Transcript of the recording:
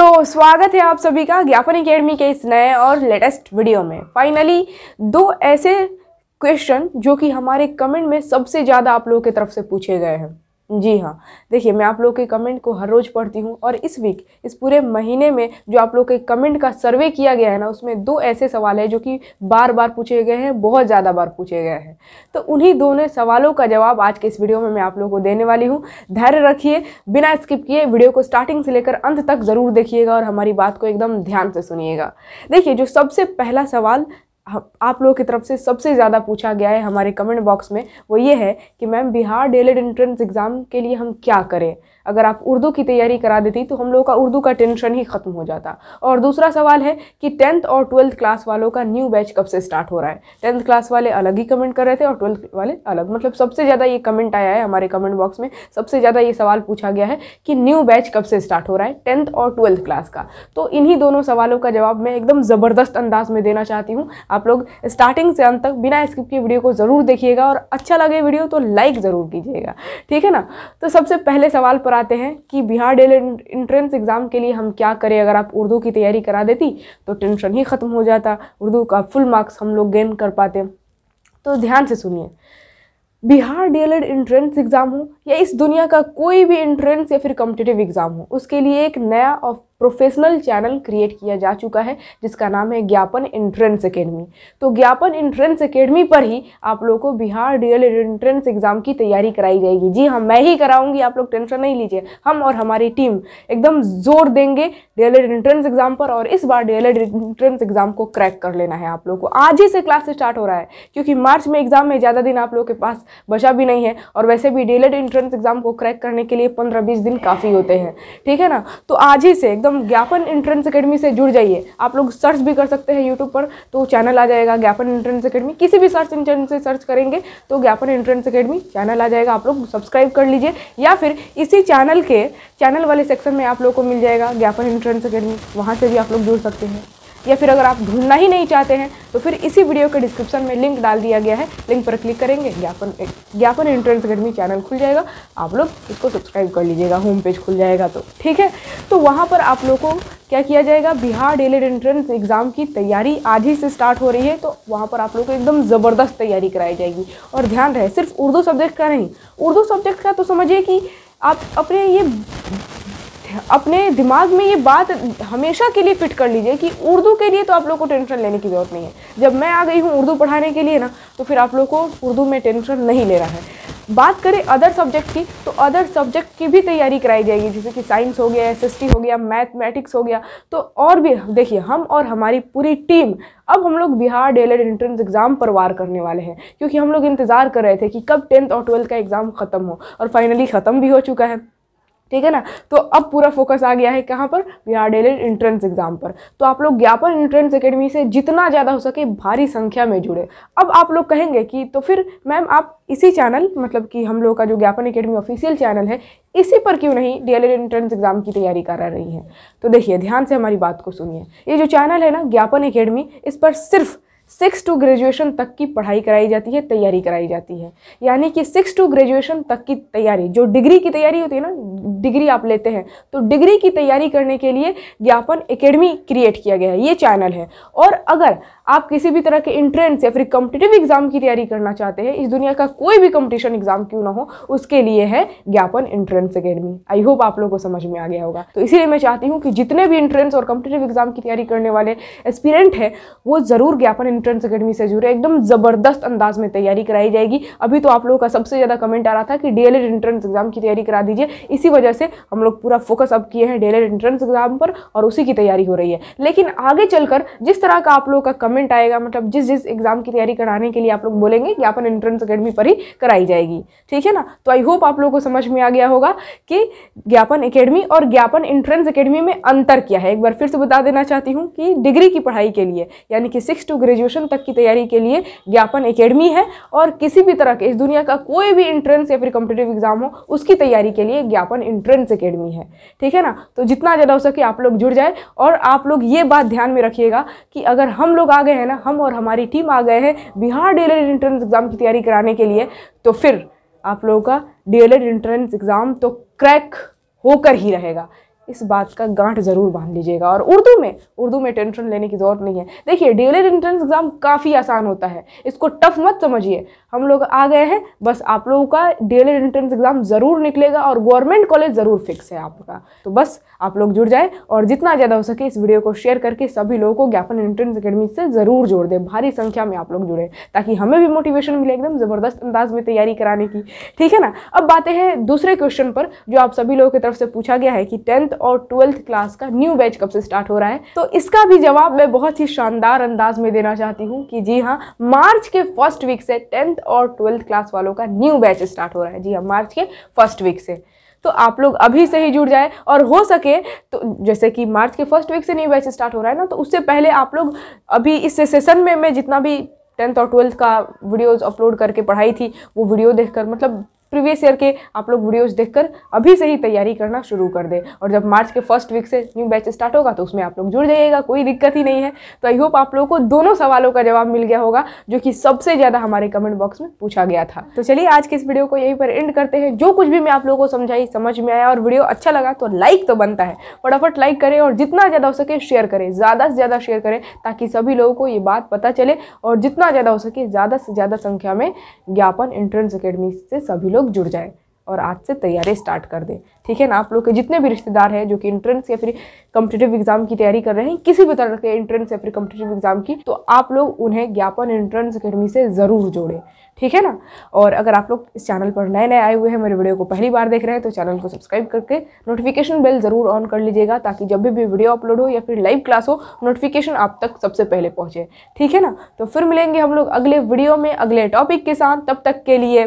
तो स्वागत है आप सभी का ज्ञापन अकेडमी के इस नए और लेटेस्ट वीडियो में फाइनली दो ऐसे क्वेश्चन जो कि हमारे कमेंट में सबसे ज़्यादा आप लोगों की तरफ से पूछे गए हैं जी हाँ देखिए मैं आप लोग के कमेंट को हर रोज़ पढ़ती हूँ और इस वीक इस पूरे महीने में जो आप लोग के कमेंट का सर्वे किया गया है ना उसमें दो ऐसे सवाल है जो कि बार बार पूछे गए हैं बहुत ज़्यादा बार पूछे गए हैं तो उन्हीं दोनों सवालों का जवाब आज के इस वीडियो में मैं आप लोगों को देने वाली हूँ धैर्य रखिए बिना स्किप किए वीडियो को स्टार्टिंग से लेकर अंत तक ज़रूर देखिएगा और हमारी बात को एकदम ध्यान से सुनिएगा देखिए जो सबसे पहला सवाल आप लोगों की तरफ से सबसे ज़्यादा पूछा गया है हमारे कमेंट बॉक्स में वो ये है कि ma'am Bihar DElEd entrance exam के लिए हम क्या करें अगर आप उर्दू की तैयारी करा देती तो हम लोगों का उर्दू का टेंशन ही ख़त्म हो जाता और दूसरा सवाल है कि टेंथ और ट्वेल्थ क्लास वालों का न्यू बैच कब से स्टार्ट हो रहा है टेंथ क्लास वाले अलग ही कमेंट कर रहे थे और ट्वेल्थ वाले अलग मतलब सबसे ज़्यादा ये कमेंट आया है हमारे कमेंट बॉक्स में सबसे ज़्यादा ये सवाल पूछा गया है कि न्यू बैच कब से स्टार्ट हो रहा है टेंथ और ट्वेल्थ क्लास का तो इन्हीं दोनों सवालों का जवाब मैं एकदम ज़बरदस्त अंदाज में देना चाहती हूँ आप आप लोग स्टार्टिंग से अंत तक बिना स्किप की वीडियो को ज़रूर देखिएगा और अच्छा लगे वीडियो तो लाइक ज़रूर कीजिएगा ठीक है ना तो सबसे पहले सवाल पर आते हैं कि बिहार डेल इंट्रेंस एग्ज़ाम के लिए हम क्या करें अगर आप उर्दू की तैयारी करा देती तो टेंशन ही ख़त्म हो जाता उर्दू का फुल मार्क्स हम लोग गेन कर पाते तो ध्यान से सुनिए बिहार डीएलएड एंट्रेंस एग्ज़ाम हो या इस दुनिया का कोई भी इंट्रेंस या फिर कम्पिटेटिव एग्ज़ाम हो उसके लिए एक नया और प्रोफेशनल चैनल क्रिएट किया जा चुका है जिसका नाम है ज्ञापन इंट्रेंस एकेडमी तो ज्ञापन इंट्रेंस एकेडमी पर ही आप लोगों को बिहार डीएल एंट्रेंस एग्ज़ाम की तैयारी कराई जाएगी जी हाँ मैं ही कराऊंगी आप लोग टेंशन नहीं लीजिए हम और हमारी टीम एकदम जोर देंगे डीएल एंट्रेंस एग्ज़ाम पर और इस बार डीएल एंट्रेंस एग्ज़ाम को क्रैक कर लेना है आप लोग को आज ही से क्लास स्टार्ट हो रहा है क्योंकि मार्च में एग्ज़ाम में ज़्यादा दिन आप लोग के पास बचा भी नहीं है और वैसे भी डीएल एंट्रेंस एग्ज़ाम को क्रैक करने के लिए पंद्रह बीस दिन काफ़ी होते हैं ठीक है ना तो आज ही से एकदम एकदम ज्ञापन इंट्रेंस अकेडमी से जुड़ जाइए आप लोग सर्च भी कर सकते हैं यूट्यूब पर तो चैनल आ जाएगा ज्ञापन इंट्रेंस अकेडमी किसी भी सर्च इंजन से सर्च करेंगे तो ज्ञापन इंट्रेंस अकेडमी चैनल आ जाएगा आप लोग सब्सक्राइब कर लीजिए या फिर इसी चैनल के चैनल वाले सेक्शन में आप लोग को मिल जाएगा ज्ञापन इंट्रेंस अकेडमी वहाँ से भी आप लोग जुड़ सकते हैं या फिर अगर आप ढूंढना ही नहीं चाहते हैं तो फिर इसी वीडियो के डिस्क्रिप्शन में लिंक डाल दिया गया है लिंक पर क्लिक करेंगे ज्ञापन ज्ञापन एंट्रेंस अकेडमी चैनल खुल जाएगा आप लोग इसको सब्सक्राइब कर लीजिएगा होम पेज खुल जाएगा तो ठीक है तो वहाँ पर आप लोग को क्या किया जाएगा बिहार डेलेड एंट्रेंस एग्ज़ाम की तैयारी आज ही से स्टार्ट हो रही है तो वहाँ पर आप लोग को एकदम ज़बरदस्त तैयारी कराई जाएगी और ध्यान रहे सिर्फ उर्दू सब्जेक्ट का नहीं उर्दू सब्जेक्ट का तो समझिए कि आप अपने ये अपने दिमाग में ये बात हमेशा के लिए फिट कर लीजिए कि उर्दू के लिए तो आप लोग को टेंशन लेने की ज़रूरत नहीं है जब मैं आ गई हूँ उर्दू पढ़ाने के लिए ना तो फिर आप लोग को उर्दू में टेंशन नहीं लेना है बात करें अदर सब्जेक्ट की तो अदर सब्जेक्ट की भी तैयारी कराई जाएगी जैसे कि साइंस हो गया एस हो गया मैथमेटिक्स हो गया तो और भी देखिए हम और हमारी पूरी टीम अब हम लोग बिहार डेलेड एंट्रेंस एग्ज़ाम पर वार करने वाले हैं क्योंकि हम लोग इंतज़ार कर रहे थे कि कब टेंथ और ट्वेल्थ का एग्ज़ाम ख़त्म हो और फाइनली ख़त्म भी हो चुका है ठीक है ना तो अब पूरा फोकस आ गया है कहाँ पर बिहार डेली इंट्रेंस एग्जाम पर तो आप लोग ज्ञापन एंट्रेंस एकेडमी से जितना ज़्यादा हो सके भारी संख्या में जुड़े अब आप लोग कहेंगे कि तो फिर मैम आप इसी चैनल मतलब कि हम लोग का जो ज्ञापन एकेडमी ऑफिशियल चैनल है इसी पर क्यों नहीं डी एंट्रेंस एग्ज़ाम की तैयारी करा रही हैं तो देखिए ध्यान से हमारी बात को सुनिए ये जो चैनल है ना ज्ञापन अकेडमी इस पर सिर्फ़ सिक्स टू ग्रेजुएशन तक की पढ़ाई कराई जाती है तैयारी कराई जाती है यानी कि सिक्स टू ग्रेजुएशन तक की तैयारी जो डिग्री की तैयारी होती है ना डिग्री आप लेते हैं तो डिग्री की तैयारी करने के लिए ज्ञापन एकेडमी क्रिएट किया गया है ये चैनल है और अगर आप किसी भी तरह के इंट्रेंस या फिर कॉम्पिटेटिव एग्जाम की तैयारी करना चाहते हैं इस दुनिया का कोई भी कॉम्पिटिशन एग्जाम क्यों ना हो उसके लिए है ज्ञापन इंट्रेंस एकेडमी आई होप आप लोगों को समझ में आ गया होगा तो इसीलिए मैं चाहती हूँ कि जितने भी इंट्रेंस और कॉम्पिटेटिव एग्जाम की तैयारी करने वाले एस्पिरेंट हैं वो ज़रूर ज्ञापन एंट्रेंस अकेडमी से जुड़े एकदम ज़बरदस्त अंदाज में तैयारी कराई जाएगी अभी तो आप लोगों का सबसे ज़्यादा कमेंट आ रहा था कि डीएलएड एंट्रेंस एग्ज़ाम की तैयारी करा दीजिए इसी वजह से हम लोग पूरा फोकस अब किए हैं डीएलएड एंट्रेंस एग्ज़ाम पर और उसी की तैयारी हो रही है लेकिन आगे चलकर जिस तरह का आप लोगों का कमेंट आएगा मतलब जिस जिस एग्ज़ाम की तैयारी कराने के लिए आप लोग बोलेंगे कि अपन एंट्रेंस अकेडमी पर ही कराई जाएगी ठीक है ना तो आई होप आप लोगों को समझ में आ गया होगा कि ज्ञापन अकेडमी और ज्ञापन एंट्रेंस अकेडमी में अंतर क्या है एक बार फिर से बता देना चाहती हूँ कि डिग्री की पढ़ाई के लिए यानी कि सिक्स टू ग्रेजुएशन ग्रेजुएशन तक की तैयारी के लिए ज्ञापन एकेडमी है और किसी भी तरह के इस दुनिया का कोई भी इंट्रेंस या फिर कॉम्पिटेटिव एग्जाम हो उसकी तैयारी के लिए ज्ञापन इंट्रेंस एकेडमी है ठीक है ना तो जितना ज़्यादा हो सके आप लोग जुड़ जाए और आप लोग ये बात ध्यान में रखिएगा कि अगर हम लोग आ गए हैं ना हम और हमारी टीम आ गए हैं बिहार डी इंट्रेंस एग्ज़ाम की तैयारी कराने के लिए तो फिर आप लोगों का डी एंट्रेंस एग्ज़ाम तो क्रैक होकर ही रहेगा इस बात का गांठ ज़रूर बांध लीजिएगा और उर्दू में उर्दू में टेंशन लेने की ज़रूरत नहीं है देखिए डेली एंट्रेंस एग्ज़ाम काफ़ी आसान होता है इसको टफ मत समझिए हम लोग आ गए हैं बस आप लोगों का डेली एंट्रेंस एग्ज़ाम ज़रूर निकलेगा और गवर्नमेंट कॉलेज ज़रूर फिक्स है आपका तो बस आप लोग जुड़ जाएँ और जितना ज़्यादा हो सके इस वीडियो को शेयर करके सभी लोगों को ज्ञापन एंट्रेंस अकेडमी से ज़रूर जोड़ दें भारी संख्या में आप लोग जुड़ें ताकि हमें भी मोटिवेशन मिले एकदम ज़बरदस्त अंदाज में तैयारी कराने की ठीक है ना अब बातें हैं दूसरे क्वेश्चन पर जो आप सभी लोगों की तरफ से पूछा गया है कि टेंथ और ट्वेल्थ क्लास का न्यू बैच कब से स्टार्ट हो रहा है तो इसका भी जवाब मैं बहुत ही शानदार अंदाज में देना चाहती हूँ कि जी हाँ मार्च के फर्स्ट वीक से टेंथ और ट्वेल्थ क्लास वालों का न्यू बैच स्टार्ट हो रहा है जी हाँ मार्च के फर्स्ट वीक से तो आप लोग अभी से ही जुड़ जाए और हो सके तो जैसे कि मार्च के फर्स्ट वीक से न्यू बैच स्टार्ट हो रहा है ना तो उससे पहले आप लोग अभी इस सेशन में मैं जितना भी टेंथ और ट्वेल्थ का वीडियोस अपलोड करके पढ़ाई थी वो वीडियो देखकर मतलब प्रीवियस ईयर के आप लोग वीडियोज़ देखकर अभी से ही तैयारी करना शुरू कर दें और जब मार्च के फर्स्ट वीक से न्यू बैच स्टार्ट होगा तो उसमें आप लोग जुड़ जाइएगा कोई दिक्कत ही नहीं है तो आई होप आप लोगों को दोनों सवालों का जवाब मिल गया होगा जो कि सबसे ज़्यादा हमारे कमेंट बॉक्स में पूछा गया था तो चलिए आज के इस वीडियो को यहीं पर एंड करते हैं जो कुछ भी मैं आप लोगों को समझाई समझ में आया और वीडियो अच्छा लगा तो लाइक तो बनता है फटाफट लाइक करें और जितना ज़्यादा हो सके शेयर करें ज़्यादा से ज़्यादा शेयर करें ताकि सभी लोगों को ये बात पता चले और जितना ज़्यादा हो सके ज़्यादा से ज़्यादा संख्या में ज्ञापन एंट्रेंस अकेडमी से सभी लोग लोग जुड़ जाएँ और आज से तैयारी स्टार्ट कर दें ठीक है ना आप लोग के जितने भी रिश्तेदार हैं जो कि इंट्रेंस या फिर कम्पिटेटिव एग्जाम की तैयारी कर रहे हैं किसी भी तरह के इंट्रेंस या फिर कम्पिटेटिव एग्जाम की तो आप लोग उन्हें ज्ञापन इंट्रेंस अकेडमी से ज़रूर जोड़ें ठीक है ना और अगर आप लोग इस चैनल पर नए नए आए हुए हैं मेरे वीडियो को पहली बार देख रहे हैं तो चैनल को सब्सक्राइब करके नोटिफिकेशन बेल ज़रूर ऑन कर लीजिएगा ताकि जब भी वीडियो अपलोड हो या फिर लाइव क्लास हो नोटिफिकेशन आप तक सबसे पहले पहुँचे ठीक है ना तो फिर मिलेंगे हम लोग अगले वीडियो में अगले टॉपिक के साथ तब तक के लिए